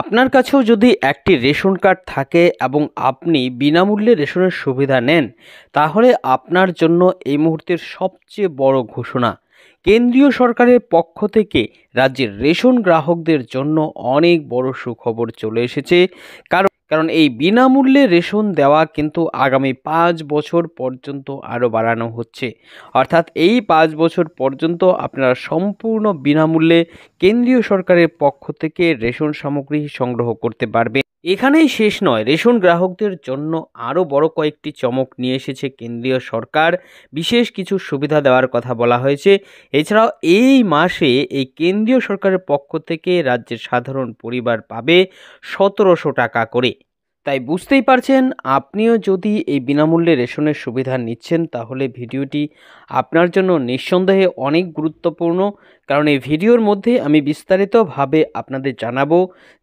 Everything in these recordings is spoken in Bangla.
আপনার কাছেও যদি একটি রেশন কার্ড থাকে এবং আপনি বিনামূল্যে রেশনের সুবিধা নেন তাহলে আপনার জন্য এই মুহূর্তের সবচেয়ে বড় ঘোষণা কেন্দ্রীয় সরকারের পক্ষ থেকে রাজ্যের রেশন গ্রাহকদের জন্য অনেক বড় সুখবর চলে এসেছে কারণ কারণ এই বিনামূল্যে রেশন দেওয়া কিন্তু আগামী পাঁচ বছর পর্যন্ত আরও বাড়ানো হচ্ছে অর্থাৎ এই পাঁচ বছর পর্যন্ত আপনারা সম্পূর্ণ বিনামূল্যে কেন্দ্রীয় সরকারের পক্ষ থেকে রেশন সামগ্রী সংগ্রহ করতে পারবে এখানেই শেষ নয় রেশন গ্রাহকদের জন্য আরও বড় কয়েকটি চমক নিয়ে এসেছে কেন্দ্রীয় সরকার বিশেষ কিছু সুবিধা দেওয়ার কথা বলা হয়েছে এছাড়াও এই মাসে এই কেন্দ্রীয় সরকারের পক্ষ থেকে রাজ্যের সাধারণ পরিবার পাবে সতেরোশো টাকা করে তাই বুঝতেই পারছেন আপনিও যদি এই বিনামূল্যে রেশনের সুবিধা নিচ্ছেন তাহলে ভিডিওটি আপনার জন্য নিঃসন্দেহে অনেক গুরুত্বপূর্ণ কারণ এই ভিডিওর মধ্যে আমি বিস্তারিতভাবে আপনাদের জানাবো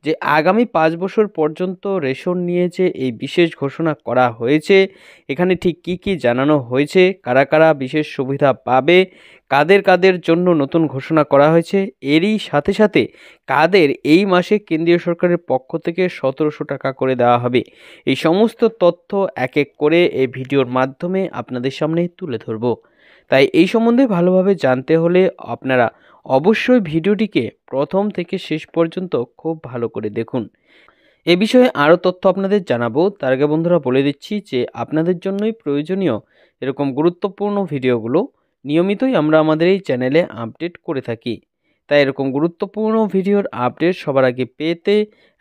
যে আগামী পাঁচ বছর পর্যন্ত রেশন নিয়ে যে এই বিশেষ ঘোষণা করা হয়েছে এখানে ঠিক কি কি জানানো হয়েছে কারা কারা বিশেষ সুবিধা পাবে কাদের কাদের জন্য নতুন ঘোষণা করা হয়েছে এরই সাথে সাথে কাদের এই মাসে কেন্দ্রীয় সরকারের পক্ষ থেকে সতেরোশো টাকা করে দেওয়া হবে এই সমস্ত তথ্য এক এক করে এই ভিডিওর মাধ্যমে আপনাদের সামনে তুলে ধরবো তাই এই সম্বন্ধে ভালোভাবে জানতে হলে আপনারা অবশ্যই ভিডিওটিকে প্রথম থেকে শেষ পর্যন্ত খুব ভালো করে দেখুন এ বিষয়ে আরও তথ্য আপনাদের জানাবো তার আগে বন্ধুরা বলে দিচ্ছি যে আপনাদের জন্যই প্রয়োজনীয় এরকম গুরুত্বপূর্ণ ভিডিওগুলো নিয়মিতই আমরা আমাদের এই চ্যানেলে আপডেট করে থাকি তাই এরকম গুরুত্বপূর্ণ ভিডিওর আপডেট সবার আগে পেতে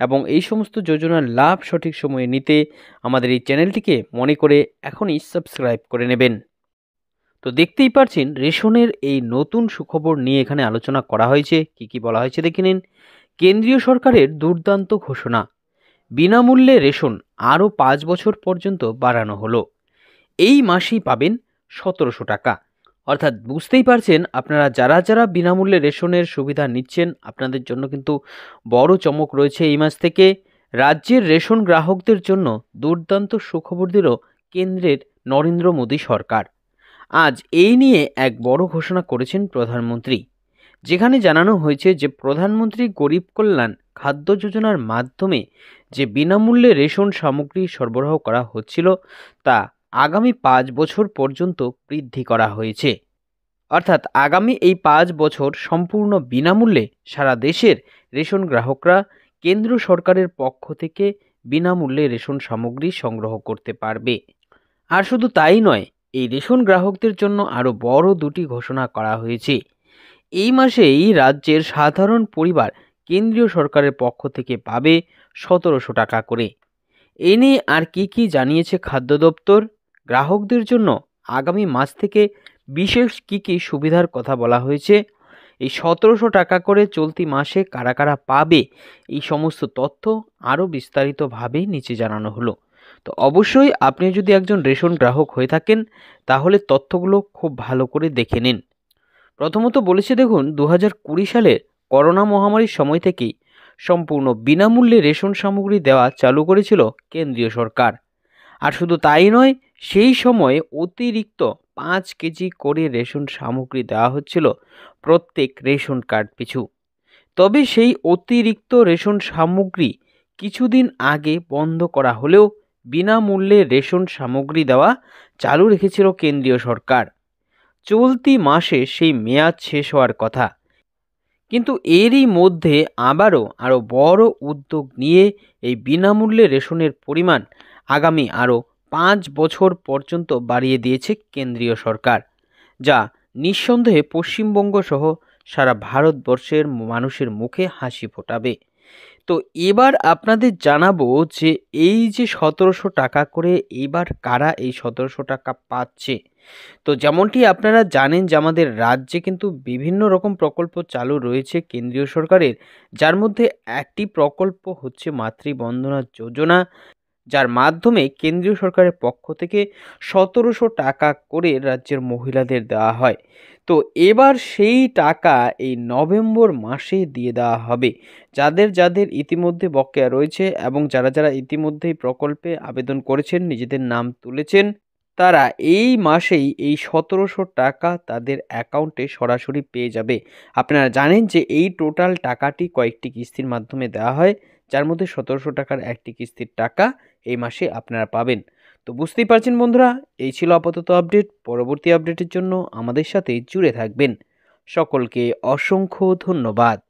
এবং এই সমস্ত যোজনার লাভ সঠিক সময়ে নিতে আমাদের এই চ্যানেলটিকে মনে করে এখনই সাবস্ক্রাইব করে নেবেন তো দেখতেই পারছেন রেশনের এই নতুন সুখবর নিয়ে এখানে আলোচনা করা হয়েছে কি কি বলা হয়েছে দেখে নিন কেন্দ্রীয় সরকারের দুর্দান্ত ঘোষণা বিনামূল্যে রেশন আরও পাঁচ বছর পর্যন্ত বাড়ানো হলো এই মাসেই পাবেন সতেরোশো টাকা অর্থাৎ বুঝতেই পারছেন আপনারা যারা যারা বিনামূল্যে রেশনের সুবিধা নিচ্ছেন আপনাদের জন্য কিন্তু বড় চমক রয়েছে এই মাস থেকে রাজ্যের রেশন গ্রাহকদের জন্য দুর্দান্ত সুখবর দিল কেন্দ্রের নরেন্দ্র মোদী সরকার আজ এই নিয়ে এক বড় ঘোষণা করেছেন প্রধানমন্ত্রী যেখানে জানানো হয়েছে যে প্রধানমন্ত্রী গরিব কল্যাণ খাদ্য যোজনার মাধ্যমে যে বিনামূল্যে রেশন সামগ্রী সরবরাহ করা হচ্ছিল তা আগামী পাঁচ বছর পর্যন্ত বৃদ্ধি করা হয়েছে অর্থাৎ আগামী এই পাঁচ বছর সম্পূর্ণ বিনামূল্যে সারা দেশের রেশন গ্রাহকরা কেন্দ্র সরকারের পক্ষ থেকে বিনামূল্যে রেশন সামগ্রী সংগ্রহ করতে পারবে আর শুধু তাই নয় এই রেশন গ্রাহকদের জন্য আরও বড় দুটি ঘোষণা করা হয়েছে এই মাসেই রাজ্যের সাধারণ পরিবার কেন্দ্রীয় সরকারের পক্ষ থেকে পাবে সতেরোশো টাকা করে এ নিয়ে আর কী কী জানিয়েছে খাদ্য দপ্তর গ্রাহকদের জন্য আগামী মাস থেকে বিশেষ কী কী সুবিধার কথা বলা হয়েছে এই সতেরোশো টাকা করে চলতি মাসে কারা কারা পাবে এই সমস্ত তথ্য আরও বিস্তারিতভাবে নিচে জানানো হলো তো অবশ্যই আপনি যদি একজন রেশন গ্রাহক হয়ে থাকেন তাহলে তথ্যগুলো খুব ভালো করে দেখে নিন প্রথমত বলেছে দেখুন দু সালে করোনা মহামারীর সময় থেকেই সম্পূর্ণ বিনামূল্যে রেশন সামগ্রী দেওয়া চালু করেছিল কেন্দ্রীয় সরকার আর শুধু তাই নয় সেই সময়ে অতিরিক্ত পাঁচ কেজি করে রেশন সামগ্রী দেওয়া হচ্ছিল প্রত্যেক রেশন কার্ড পিছু তবে সেই অতিরিক্ত রেশন সামগ্রী কিছুদিন আগে বন্ধ করা হলেও বিনামূল্যে রেশন সামগ্রী দেওয়া চালু রেখেছিল কেন্দ্রীয় সরকার চলতি মাসে সেই মেয়াদ শেষ হওয়ার কথা কিন্তু এরই মধ্যে আবারও আরও বড় উদ্যোগ নিয়ে এই বিনামূল্যে রেশনের পরিমাণ আগামী আরও পাঁচ বছর পর্যন্ত বাড়িয়ে দিয়েছে কেন্দ্রীয় সরকার যা নিঃসন্দেহে পশ্চিমবঙ্গ সহ সারা ভারতবর্ষের মানুষের মুখে হাসি ফোটাবে তো এবার আপনাদের জানাবো যে এই যে সতেরোশো টাকা করে এবার কারা এই সতেরোশো টাকা পাচ্ছে তো যেমনটি আপনারা জানেন যে আমাদের রাজ্যে কিন্তু বিভিন্ন রকম প্রকল্প চালু রয়েছে কেন্দ্রীয় সরকারের যার মধ্যে একটি প্রকল্প হচ্ছে মাতৃবন্দনা যোজনা যার মাধ্যমে কেন্দ্রীয় সরকারের পক্ষ থেকে সতেরোশো টাকা করে রাজ্যের মহিলাদের দেওয়া হয় তো এবার সেই টাকা এই নভেম্বর মাসে দিয়ে দেওয়া হবে যাদের যাদের ইতিমধ্যে বকেয়া রয়েছে এবং যারা যারা ইতিমধ্যেই প্রকল্পে আবেদন করেছেন নিজেদের নাম তুলেছেন তারা এই মাসেই এই সতেরোশো টাকা তাদের অ্যাকাউন্টে সরাসরি পেয়ে যাবে আপনারা জানেন যে এই টোটাল টাকাটি কয়েকটি কিস্তির মাধ্যমে দেওয়া হয় যার মধ্যে সতেরোশো টাকার একটি কিস্তির টাকা এই মাসে আপনারা পাবেন তো বুঝতেই পারছেন বন্ধুরা এই ছিল আপাতত আপডেট পরবর্তী আপডেটের জন্য আমাদের সাথে জুড়ে থাকবেন সকলকে অসংখ্য ধন্যবাদ